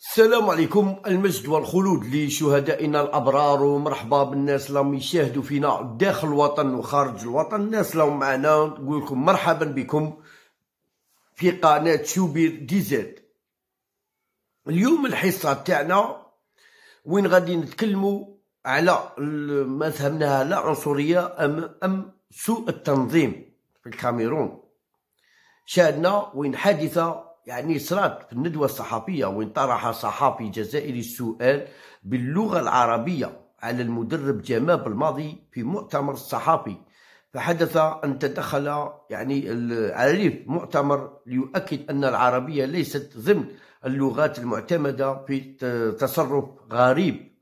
السلام عليكم المجد والخلود لشهدائنا الابرار ومرحبا بالناس اللي يشاهدوا فينا داخل الوطن وخارج الوطن الناس اللي معنا نقول لكم مرحبا بكم في قناه شوبير دي زد اليوم الحصه تاعنا وين غادي نتكلموا على ما فهمناها لا عنصريه ام ام سوء التنظيم في الكاميرون شاهدنا وين حادثه يعني صرات في الندوة الصحفية وين طرح صحفي جزائري السؤال باللغة العربية على المدرب جماب الماضي في مؤتمر الصحفي فحدث أن تدخل يعني العريف مؤتمر ليؤكد أن العربية ليست ضمن اللغات المعتمدة في تصرف غريب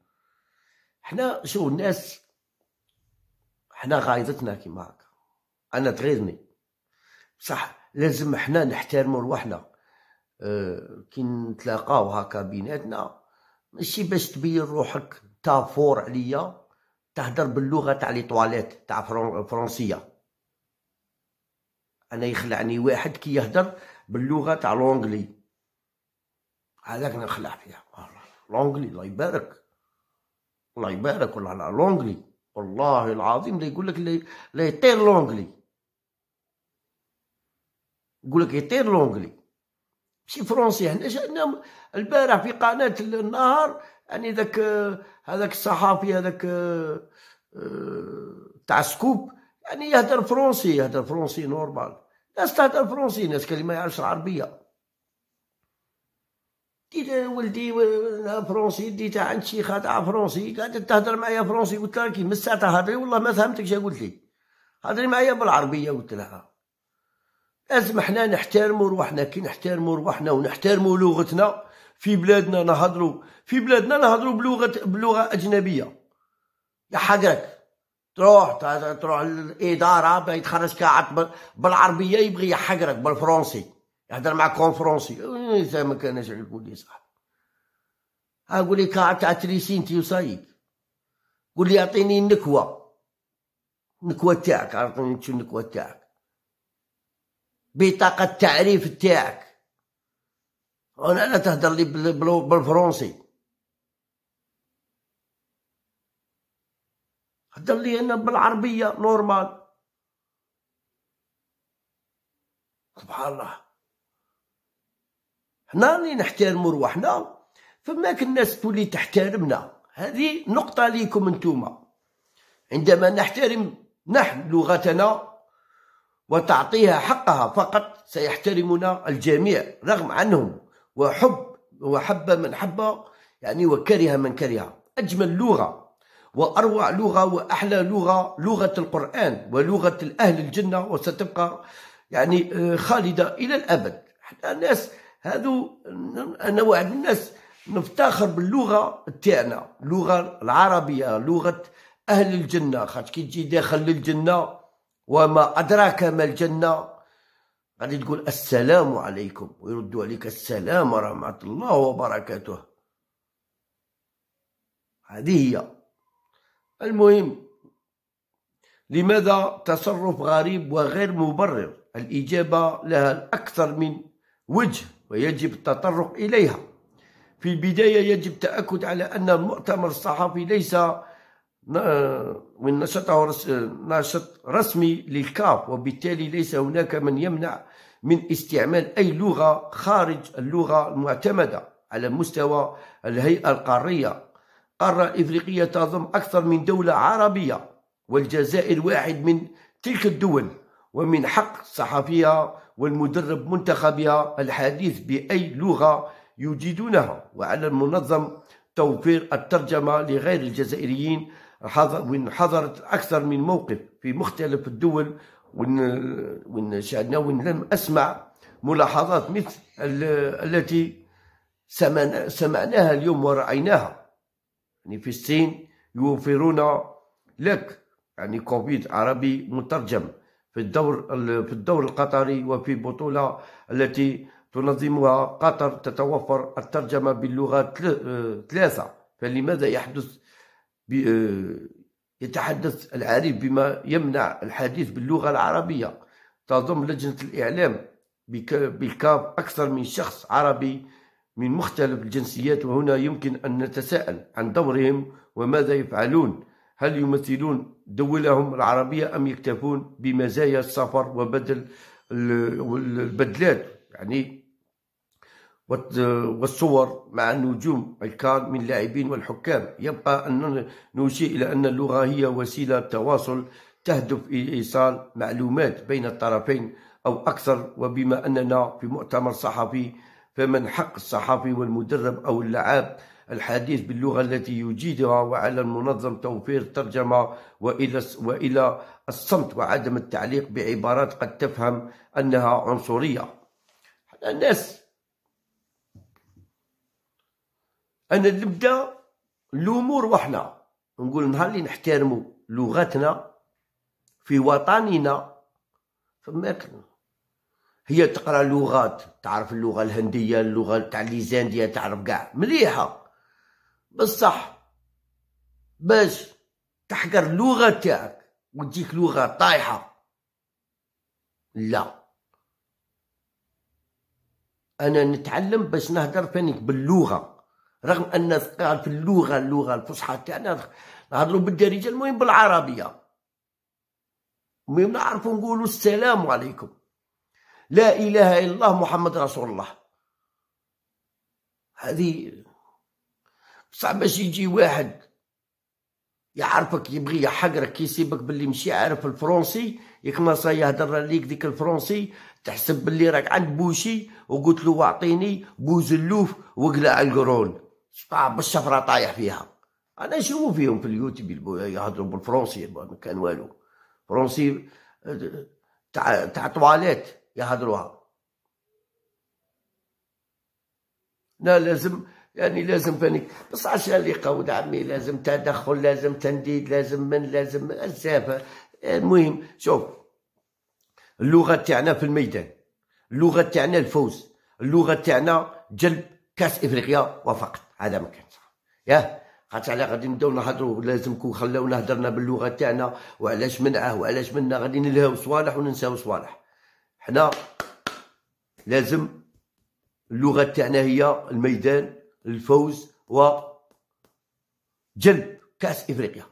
احنا شو الناس احنا غايضتنا كيما هكا أنا تغيظني صح لازم احنا نحترموا رواحنا آه، كي نتلاقاو هكا بيناتنا ماشي باش تبين روحك تافور عليا تهدر باللغه تاع لي طواليت تاع الفرنسيه انا يخلعني واحد كي يهدر باللغه تاع لونجلي هذاك نخلع فيها لونجلي الله يبارك الله يبارك والله لا لونجلي والله العظيم لا يقول لك لي تير لونجلي يقول لك يطير لونجلي ماشي فرونسي حنا يعني. شفنا البارح في قناه النهار يعني ذاك هذاك الصحافي هذاك آه، تاع سكوب يعني يهدر فرونسي يهدر فرونسي نورمال ناس تهدر فرونسي ناس كلمه ما يعرفش العربيه ديت ولدي آه، فرونسي ديتها عند شيخه تاع فرونسي قعدت تهدر معايا فرونسي قلت لها كي من الساعه تهدري والله ما فهمتك شنو قلت لي هضري معايا بالعربيه قلت لها لازم حنا نحترموا روحنا كي نحترموا روحنا ونحترموا لغتنا في بلادنا نهضروا في بلادنا نهضروا بلغه بلغه اجنبيه يحقرك تروح تروح للاداره باه يتخرج كعط بالعربيه يبغي يحقرك بالفرنسي يهضر مع كون فرونسي اذا ما كانش عليك ولي صاحبي اقول لك تاع تريسينتي وصايك قول لي اعطيني النكوه النكوه تاعك اعطيني النكوه تاعك بطاقه التعريف تاعك وانا لا تهدر لي بالفرنسي هدر لي انا بالعربيه نورمال سبحان الله حنا اللي نحترم روحنا فماك الناس تولي تحترمنا هذه نقطه ليكم انتوما عندما نحترم نحن لغتنا وتعطيها حقها فقط سيحترمنا الجميع رغم عنهم وحب وحب من حب يعني وكره من كره أجمل لغة وأروع لغة وأحلى لغة لغة القرآن ولغة الأهل الجنة وستبقى يعني آه، خالدة إلى الأبد حتى الناس هذو أنا واحد الناس نفتخر باللغة تاعنا اللغة العربية لغة أهل الجنة خاطر كي تجي داخل للجنة وما أدراك ما الجنة غادي تقول السلام عليكم ويرد عليك السلام ورحمة الله وبركاته هذه هي المهم لماذا تصرف غريب وغير مبرر الإجابة لها الأكثر من وجه ويجب التطرق إليها في البداية يجب التأكد على أن المؤتمر الصحفي ليس من نشطه ناشط رسمي للكاف وبالتالي ليس هناك من يمنع من استعمال أي لغة خارج اللغة المعتمدة على مستوى الهيئة القارية قارة إفريقية تضم أكثر من دولة عربية والجزائر واحد من تلك الدول ومن حق صحفيها والمدرب منتخبها الحديث بأي لغة يجيدونها وعلى المنظم توفير الترجمة لغير الجزائريين وين حضرت أكثر من موقف في مختلف الدول وين وين شأننا وين لم أسمع ملاحظات مثل التي سمعناها اليوم ورأيناها يعني في الصين يوفرون لك يعني كوفيد عربي مترجم في الدور في الدور القطري وفي بطولة التي تنظمها قطر تتوفر الترجمة باللغات ثلاثة فلماذا يحدث آه، يتحدث العريف بما يمنع الحديث باللغة العربية تضم لجنة الإعلام بالكاب أكثر من شخص عربي من مختلف الجنسيات وهنا يمكن أن نتساءل عن دورهم وماذا يفعلون هل يمثلون دولهم العربية أم يكتفون بمزايا السفر وبدل البدلات يعني والصور مع النجوم الكار من اللاعبين والحكام يبقى أن نشير إلى أن اللغة هي وسيلة تواصل تهدف إلى إيصال معلومات بين الطرفين أو أكثر وبما أننا في مؤتمر صحفي فمن حق الصحفي والمدرب أو اللعاب الحديث باللغة التي يجيدها وعلى المنظم توفير ترجمة وإلى وإلى الصمت وعدم التعليق بعبارات قد تفهم أنها عنصرية الناس انا نبدا الامور وحنا نقول نهار اللي نحترموا لغتنا في وطننا فماك هي تقرا لغات تعرف اللغه الهنديه اللغه تاع ليزانديا تعرف كاع مليحه بصح باش تحقر اللغه تاعك وتجيك لغه طايحه لا انا نتعلم باش نهدر فانيك باللغه رغم ان في اللغه اللغه الفصحى تاعنا نهضروا بالدارجه المهم بالعربيه المهم نعرفوا نقولوا السلام عليكم لا اله الا الله محمد رسول الله هذه صعب باش يجي واحد يعرفك يبغي يحقرك يسيبك باللي مشي عارف الفرنسي يكمص يهدر ليك ديك الفرنسي تحسب باللي راك عند بوشي وقلت له اعطيني بوزلوف وقلع القرون شطاب الشفرة طايح فيها انا نشوفو فيهم في اليوتيوب يهضروا بالفرنسي ما كان والو فرنسي تاع تاع طواليت يهضروها لا لازم يعني لازم فاني بصح عشان اللي قود عمي لازم تدخل لازم تنديد لازم من لازم بزاف المهم شوف اللغه تاعنا في الميدان اللغه تاعنا الفوز اللغه تاعنا جلب كاس افريقيا وفقط هذا ما كان ياه خاطر على غادي نبداو نهضروا لازمكم خلاونا هضرنا باللغه تاعنا وعلاش منعه وعلاش منا غادي نلهاو صوالح وننساو صوالح حنا لازم اللغه تاعنا هي الميدان الفوز و جلب كاس افريقيا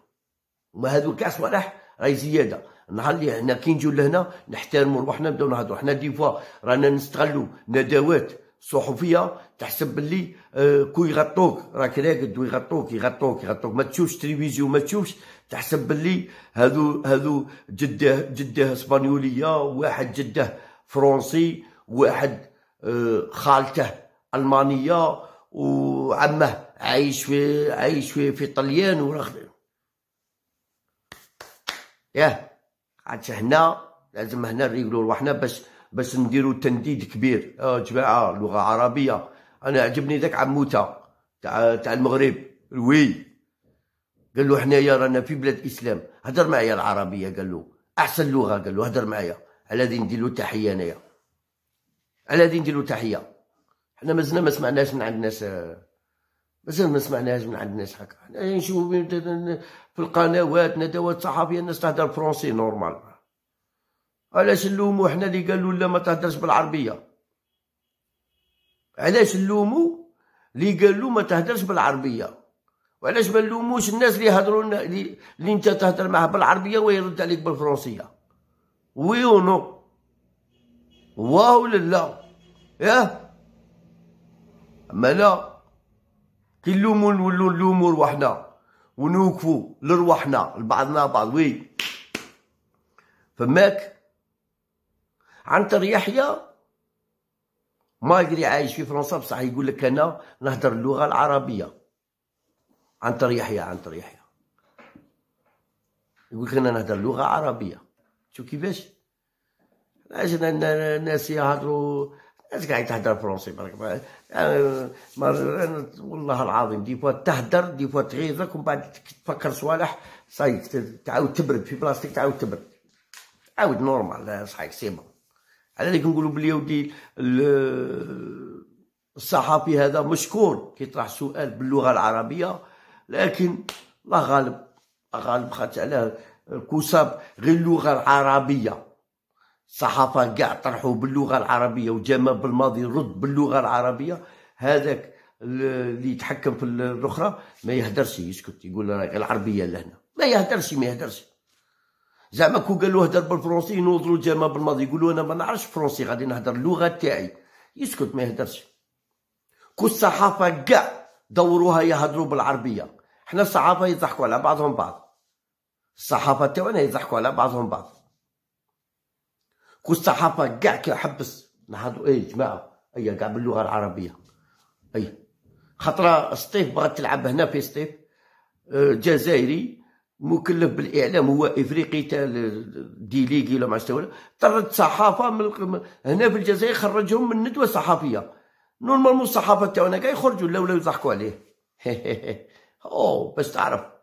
وما هذو الكاس صوالح راهي زياده النهار اللي حنا كي نجيو لهنا نحترموا روحنا نبداو نهضروا حنا دي فوا رانا نستغلوا ندوات صحفيه تحسب باللي آه، كو يغطوك راك راقد ويغطوك يغطوك يغطوك ما تشوفش تلفزيون ما تشوفش تحسب باللي هذو هذو جده جده اسبانيوليه واحد جده فرنسي واحد آه، خالته المانيه وعمه عايش في عايش في في طليان وراخ ياه عاد هنا لازم هنا نريقلو روحنا باش باش نديرو تنديد كبير يا جماعه لغه عربيه انا عجبني ذاك عموته تاع تاع المغرب وي قال له حنايا رانا في بلاد اسلام هضر معايا العربيه قال له احسن لغه قال له هضر معايا على هذه ندير له تحيه انايا على هذه ندير له تحيه حنا مازلنا ما سمعناش من عند الناس مازال ما سمعناش من عند الناس هكا نشوف في القنوات ندوات صحفيه الناس تهضر فرونسي نورمال علاش نلومو حنا اللي قالوا لا ما تهدرش بالعربيه علاش نلومو اللي قالوا ما تهدرش بالعربيه وعلاش ما نلوموش الناس اللي يهضروا اللي انت تهدر معاه بالعربيه ويرد عليك بالفرنسيه وي ونو واو لا ياه اما لا كي نلومو نولو نلومو روحنا ونوقفو لرواحنا لبعضنا بعض وي فماك عنتر يحيى يقدر عايش في فرنسا بصح يقول لك انا نهضر اللغه العربيه عنتر يحيى عنتر يحيى يقول لك انا نهضر لغه عربيه شو كيفاش علاش الناس يهضروا الناس قاعد تهدر فرنسي برك آه، والله العظيم دي فوا تهدر دي فوا تغيظك ومن بعد تفكر صوالح صاي تعاود تبرد في بلاصتك تعاود تبرد عاود نورمال صحيح سيبه على ذلك نقولوا بلي ودي الصحفي هذا مشكور كيطرح سؤال باللغه العربيه لكن الله غالب غالب خاطر على الكوساب غير اللغه العربيه الصحافه كاع طرحوا باللغه العربيه وجمع بالماضي رد باللغه العربيه هذاك اللي يتحكم في الاخرى ما يهدرش يسكت يقول راه العربيه لهنا ما يهدرش ما يهدرش زعما كو قالو هدر بالفرنسي ينوضوا الجامع بالماضي يقولوا انا ما نعرفش فرنسي غادي نهدر اللغه تاعي يسكت ما يهدرش كو الصحافه كاع دوروها يهدروا بالعربيه حنا الصحافه يضحكوا على بعضهم بعض الصحافه تاعنا يضحكوا على بعضهم بعض كو الصحافه كاع كي حبس نهضروا ايه جماعه اي كاع باللغه العربيه اي خطره سطيف بغات تلعب هنا في سطيف آه، جزائري مكلف بالاعلام هو افريقي تاع ديليغي ولا ما عرفت طرد صحافه من هنا في الجزائر خرجهم من ندوه صحافيه نورمالمون الصحافه تاعنا كاع يخرجوا لولا يضحكوا عليه او باش تعرف